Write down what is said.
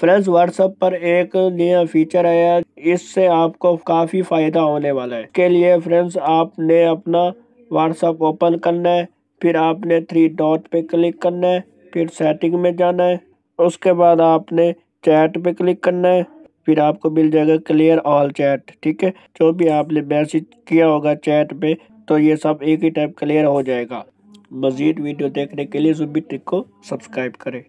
friends WhatsApp पर एक नया फीचर आया इससे आपको काफ़ी फ़ायदा होने वाला है के लिए फ्रेंड्स आपने अपना व्हाट्सअप ओपन करना है फिर आपने थ्री डॉट पे क्लिक करना है फिर सेटिंग में जाना है उसके बाद आपने चैट पे क्लिक करना है फिर आपको मिल जाएगा क्लियर ऑल चैट ठीक है जो भी आपने मैसेज किया होगा चैट पे तो ये सब एक ही टाइप क्लियर हो जाएगा मज़ीद वीडियो देखने के लिए ट्रिक को सब्सक्राइब करें